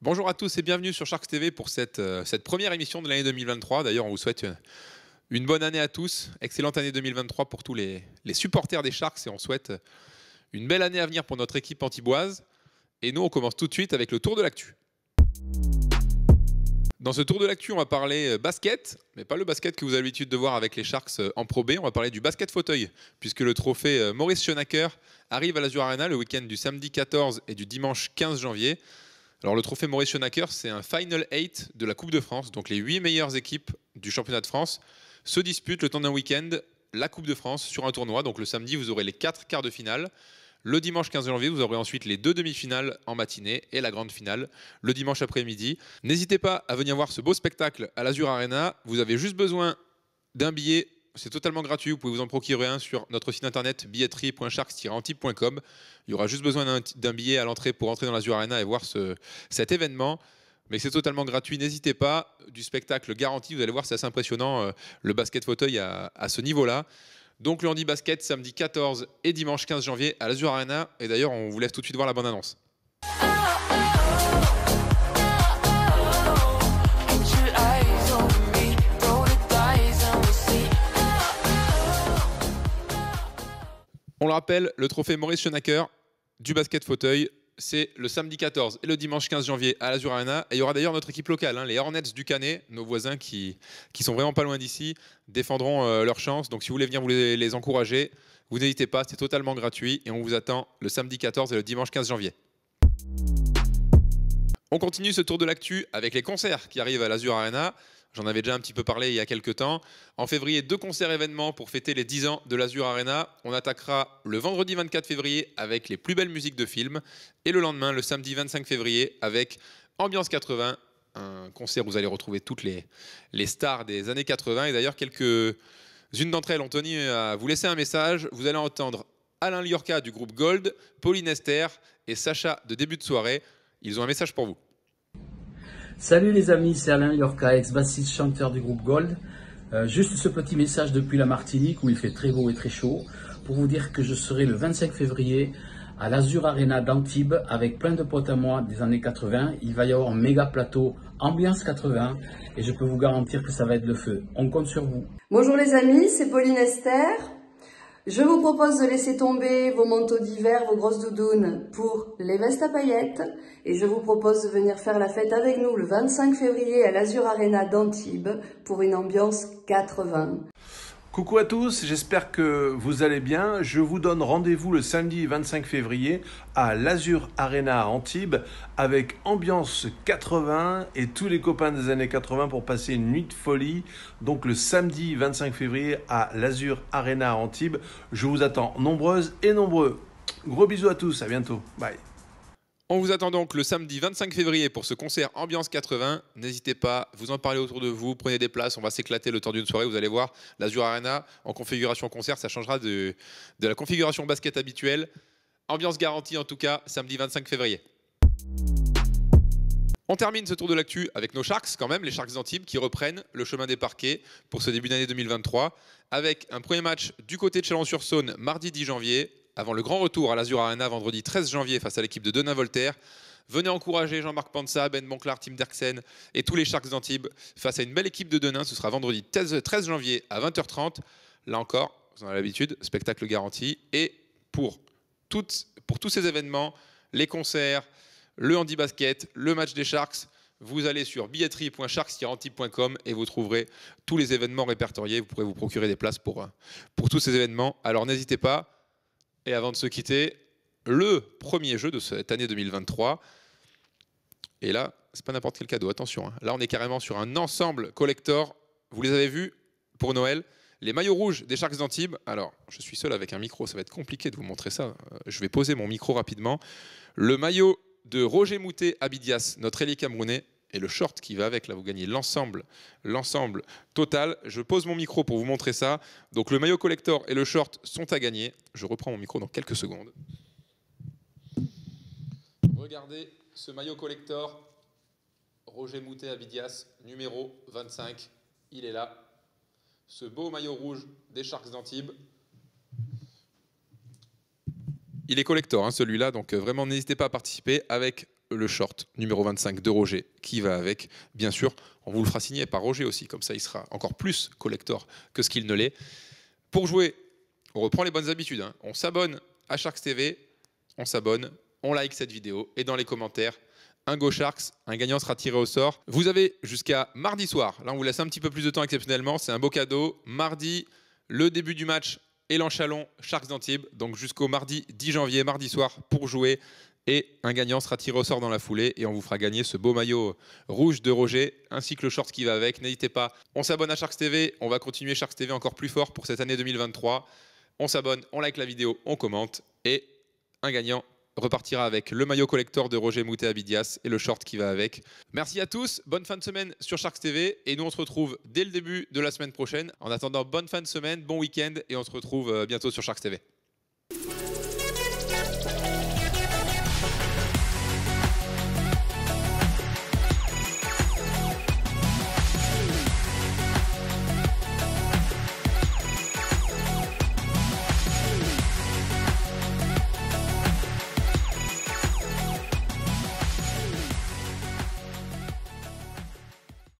Bonjour à tous et bienvenue sur Sharks TV pour euh, cette, première émission de l'année 2023. D'ailleurs, on vous souhaite une, bonne année à tous. Excellente année 2023 pour tous les, supporters des Sharks et on souhaite une belle année à venir pour notre équipe antiboise. Et nous, on commence tout de suite avec le tour de l'actu. Dans ce tour de l'actu, on va parler euh, basket, mais pas le basket que vous avez l'habitude de voir avec les Sharks euh, en Pro On va parler du basket fauteuil, puisque le trophée Maurice Schoenacker arrive à l'Azur Arena le week-end du samedi 14 et du dimanche 15 janvier. Alors le trophée Maurice Schoenacker, c'est un Final 8 de la Coupe de France. Donc les 8 meilleures équipes du championnat de France se disputent le temps d'un week-end la Coupe de France sur un tournoi. Donc le samedi, vous aurez les 4 quarts de finale. Le dimanche 15 janvier, vous aurez ensuite les deux demi-finales en matinée et la grande finale le dimanche après-midi. N'hésitez pas à venir voir ce beau spectacle à l'Azur Arena. Vous avez juste besoin d'un billet c'est totalement gratuit. Vous pouvez vous en procurer un sur notre site internet billetteriesharks antipcom Il y aura juste besoin d'un billet à l'entrée pour entrer dans l'Azur Arena et voir cet événement. Mais c'est totalement gratuit. N'hésitez pas. Du spectacle garanti. Vous allez voir, c'est assez impressionnant euh, le basket fauteuil à, ce niveau-là. Donc le basket samedi 14 et dimanche 15 janvier à l'Azur Arena. Et d'ailleurs, on vous laisse tout de suite voir la bande-annonce. On le rappelle, le trophée Maurice Schoenacker du basket fauteuil, c'est le samedi 14 et le dimanche 15 janvier à l'Azur Arena. Et il y aura d'ailleurs notre équipe locale, hein, les Hornets du Canet, nos voisins qui, sont vraiment pas loin d'ici, défendront euh, leur chance. Donc si vous voulez venir vous les encourager, vous n'hésitez pas, c'est totalement gratuit et on vous attend le samedi 14 et le dimanche 15 janvier. On continue ce tour de l'actu avec les concerts qui arrivent à l'Azur Arena. J'en avais déjà un petit peu parlé il y a quelques temps. En février, deux concerts événements pour fêter les 10 ans de l'Azur Arena. On attaquera le vendredi 24 février avec les plus belles musiques de films et le lendemain, le samedi 25 février, avec Ambiance 80, un concert où vous allez retrouver toutes les, les stars des années 80 et d'ailleurs quelques... unes d'entre elles, ont tenu à vous laisser un message. Vous allez entendre Alain Liorca du groupe Gold, Pauline Esther et Sacha de début de soirée. Ils ont un message pour vous. Salut les amis, c'est Alain Yorka, ex-bassiste chanteur du groupe Gold. Euh, juste ce petit message depuis la Martinique où il fait très beau et très chaud pour vous dire que je serai le 25 février à l'Azur Arena d'Antibes avec plein de potes à moi des années 80. Il va y avoir un méga plateau ambiance 80 et je peux vous garantir que ça va être le feu. On compte sur vous. Bonjour les amis, c'est Pauline Esther. Je vous propose de laisser tomber vos manteaux d'hiver, vos grosses doudounes pour les vestes à paillettes. Et je vous propose de venir faire la fête avec nous le 25 février à l'Azur Arena d'Antibes pour une ambiance 80. Coucou à tous, j'espère que vous allez bien. Je vous donne rendez-vous le samedi 25 février à l'Azur Arena à Antibes avec ambiance 80 et tous les copains des années 80 pour passer une nuit de folie. Donc le samedi 25 février à l'Azur Arena à Antibes, je vous attends nombreuses et nombreux. Gros bisous à tous, à bientôt. Bye. On vous attend donc le samedi 25 février pour ce concert Ambiance 80. N'hésitez pas, vous en parlez autour de vous, prenez des places, on va s'éclater le temps d'une soirée. Vous allez voir, l'Azur Arena en configuration concert, ça changera de, la configuration basket habituelle. Ambiance garantie en tout cas, samedi 25 février. On termine ce tour de l'actu avec nos Sharks quand même, les Sharks d'Antibes qui reprennent le chemin des parquets pour ce début d'année 2023 avec un premier match du côté de Chalon-sur-Saône mardi 10 janvier avant le grand retour à l'Azur Arena vendredi 13 janvier face à l'équipe de Denain Voltaire. Venez encourager Jean-Marc Pansa, Ben Monclar, Tim Derksen et tous les Sharks d'Antibes face à une belle équipe de Denain. Ce sera vendredi 13 janvier à 20h30. Là encore, vous en avez l'habitude, spectacle garanti. Et pour, toutes, pour tous ces événements, les concerts, le handi-basket, le match des Sharks, vous allez sur billetterie.sharks-antibes.com et vous trouverez tous les événements répertoriés. Vous pourrez vous procurer des places pour, euh, pour tous ces événements. Alors n'hésitez pas. Et avant de se quitter, le premier jeu de cette année 2023. Et là, c'est pas n'importe quel cadeau, attention. Hein. Là, on est carrément sur un ensemble collector. Vous les avez vus pour Noël les maillots rouges des Sharks d'Antibes. Alors, je suis seul avec un micro, ça va être compliqué de vous montrer ça. Euh, je vais poser mon micro rapidement. Le maillot de Roger Moutet Abidias, notre ailier camerounais, et le short qui va avec. Là, vous gagnez l'ensemble, l'ensemble total. Je pose mon micro pour vous montrer ça. Donc le maillot collector et le short sont à gagner. Je reprends mon micro dans quelques secondes. Regardez ce maillot collector. Roger Moutet Abidias, numéro 25. Il est là. Ce beau maillot rouge des Sharks d'Antibes. Il est collector, hein, celui-là, donc euh, vraiment n'hésitez pas à participer avec le short numéro 25 de Roger qui va avec. Bien sûr, on vous le fera signer par Roger aussi, comme ça il sera encore plus collector que ce qu'il ne l'est. Pour jouer, on reprend les bonnes habitudes. Hein. On s'abonne à Sharks TV, on s'abonne, on like cette vidéo et dans les commentaires, un Go Sharks, un gagnant sera tiré au sort. Vous avez jusqu'à mardi soir. Là, on vous laisse un petit peu plus de temps exceptionnellement. C'est un beau cadeau. Mardi, le début du match Élan Chalon, Sharks d'Antibes. Donc jusqu'au mardi 10 janvier, mardi soir, pour jouer. Et un gagnant sera tiré au sort dans la foulée et on vous fera gagner ce beau maillot rouge de Roger ainsi que le short qui va avec. N'hésitez pas, on s'abonne à Sharks TV, on va continuer Sharks TV encore plus fort pour cette année 2023. On s'abonne, on like la vidéo, on commente et un gagnant repartira avec le maillot collector de Roger Moutet Abidias et le short qui va avec. Merci à tous, bonne fin de semaine sur Sharks TV et nous on se retrouve dès le début de la semaine prochaine. En attendant, bonne fin de semaine, bon week-end et on se retrouve euh, bientôt sur Sharks TV.